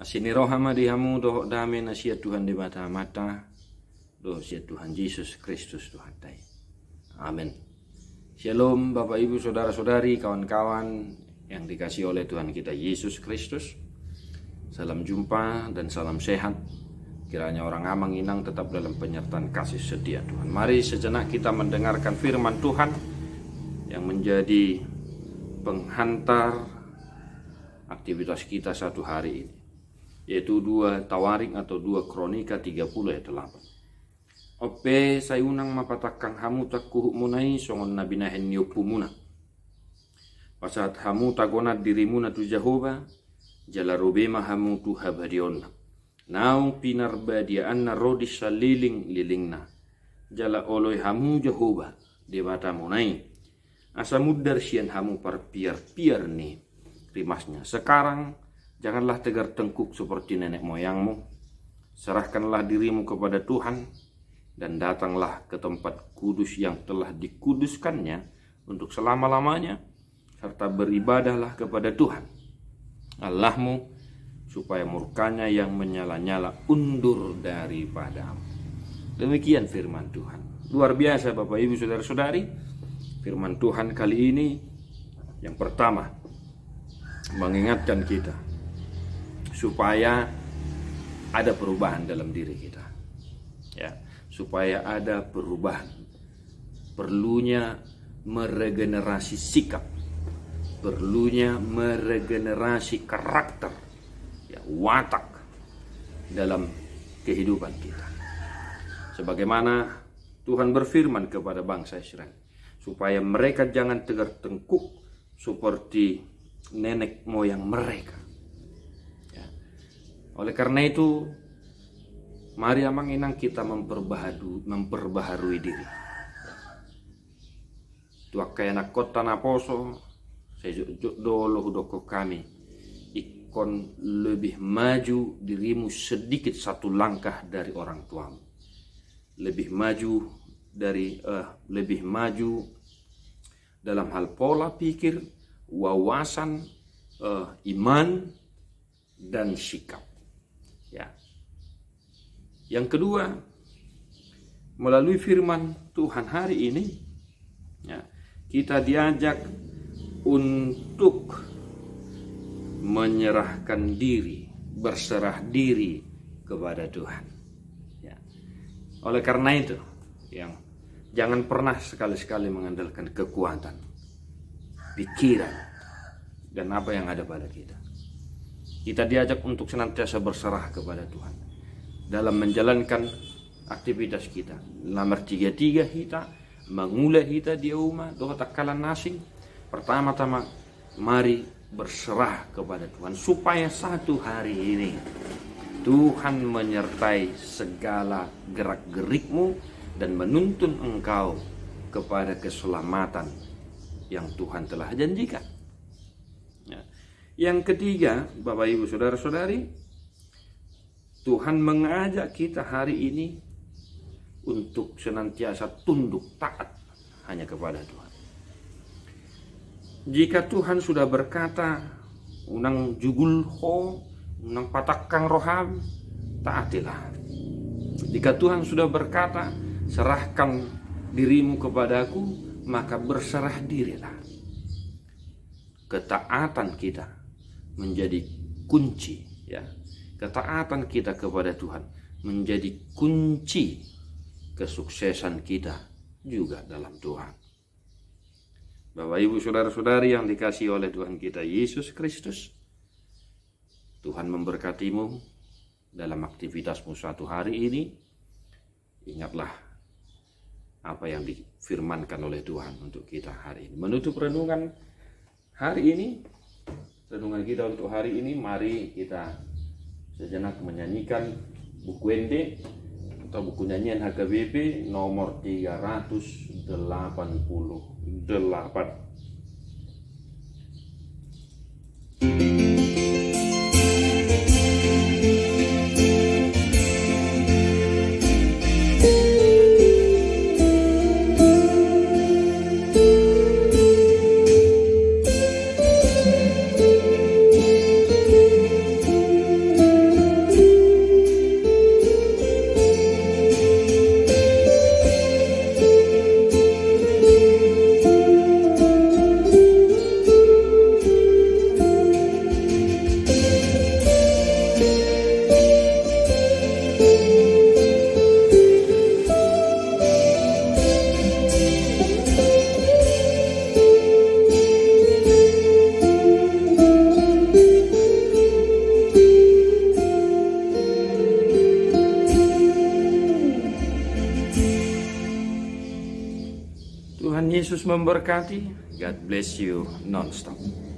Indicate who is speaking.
Speaker 1: asini rohama dihamu hamu do dame nasihat Tuhan di mata mata doh siat Tuhan Yesus Kristus Tuhan tai amin shalom Bapak Ibu saudara-saudari kawan-kawan yang dikasih oleh Tuhan kita Yesus Kristus salam jumpa dan salam sehat kiranya orang amang inang tetap dalam penyertaan kasih setia Tuhan mari sejenak kita mendengarkan firman Tuhan yang menjadi penghantar aktivitas kita satu hari ini yaitu dua Tawarik atau dua Kronika 30 ayat 8. Ope sayunang mapatakang hamu tak kuhuk munai songon nahen hen muna. Pasat hamu dirimu na tu Jahoba, jala robema hamu tu habarionna. Naung pinarba dia anna rodis saliling lilingna. Jala oloi hamu Jahoba, debata munai. Asamudar darsian hamu par piar piar ni rimasnya. Sekarang Janganlah tegar tengkuk seperti nenek moyangmu. Serahkanlah dirimu kepada Tuhan dan datanglah ke tempat kudus yang telah dikuduskannya untuk selama-lamanya serta beribadahlah kepada Tuhan Allahmu supaya murkanya yang menyala-nyala undur daripadamu. Demikian firman Tuhan. Luar biasa Bapak Ibu Saudara-saudari. Firman Tuhan kali ini yang pertama mengingatkan kita supaya ada perubahan dalam diri kita. Ya, supaya ada perubahan. Perlunya meregenerasi sikap. Perlunya meregenerasi karakter. Ya, watak dalam kehidupan kita. Sebagaimana Tuhan berfirman kepada bangsa Israel supaya mereka jangan tegar tengkuk seperti nenek moyang mereka oleh karena itu, mari inang kita memperbaharu memperbaharui diri. Tua kaya nak kota na poso, sejuk dolo hudoko kami. Ikon lebih maju dirimu sedikit satu langkah dari orang tuamu. Lebih maju dari uh, lebih maju dalam hal pola pikir, wawasan, uh, iman, dan sikap. Ya. Yang kedua, melalui firman Tuhan hari ini ya, kita diajak untuk menyerahkan diri, berserah diri kepada Tuhan. Ya. Oleh karena itu, yang jangan pernah sekali-sekali mengandalkan kekuatan, pikiran, dan apa yang ada pada kita. Kita diajak untuk senantiasa berserah kepada Tuhan dalam menjalankan aktivitas kita. Nomor tiga tiga kita mengulah kita di rumah doa takalan nasi. Pertama-tama mari berserah kepada Tuhan supaya satu hari ini Tuhan menyertai segala gerak-gerikmu dan menuntun engkau kepada keselamatan yang Tuhan telah janjikan. Yang ketiga, Bapak Ibu Saudara-saudari, Tuhan mengajak kita hari ini untuk senantiasa tunduk taat hanya kepada Tuhan. Jika Tuhan sudah berkata, unang jugul ho, unang patakang roham, taatilah. Jika Tuhan sudah berkata, serahkan dirimu kepadaku, maka berserah dirilah. Ketaatan kita menjadi kunci ya. Ketaatan kita kepada Tuhan menjadi kunci kesuksesan kita juga dalam Tuhan. Bapak Ibu saudara-saudari yang dikasih oleh Tuhan kita Yesus Kristus. Tuhan memberkatimu dalam aktivitasmu satu hari ini. Ingatlah apa yang difirmankan oleh Tuhan untuk kita hari ini. Menutup renungan hari ini, renungan kita untuk hari ini mari kita sejenak menyanyikan buku ende atau buku nyanyian HKBP nomor 388 Yesus memberkati. God bless you nonstop.